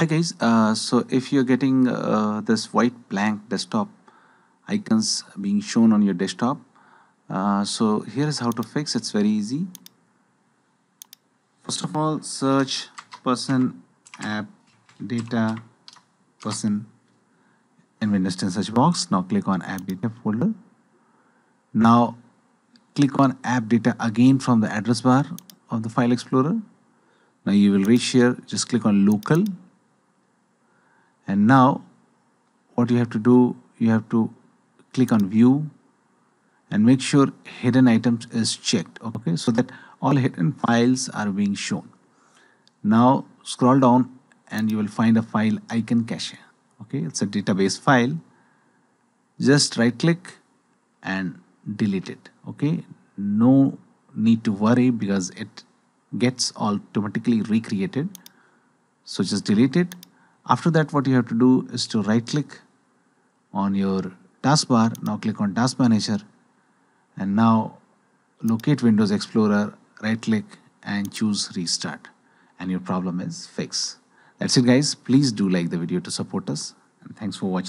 hi guys uh, so if you're getting uh, this white blank desktop icons being shown on your desktop uh, so here is how to fix it's very easy first of all search person app data person in Windows 10 search box now click on app data folder now click on app data again from the address bar of the file explorer now you will reach here just click on local and now what you have to do you have to click on view and make sure hidden items is checked okay so that all hidden files are being shown now scroll down and you will find a file icon cache okay it's a database file just right click and delete it okay no need to worry because it gets automatically recreated so just delete it after that, what you have to do is to right click on your taskbar. Now click on Task Manager and now locate Windows Explorer, right click and choose Restart and your problem is fixed. That's it guys. Please do like the video to support us and thanks for watching.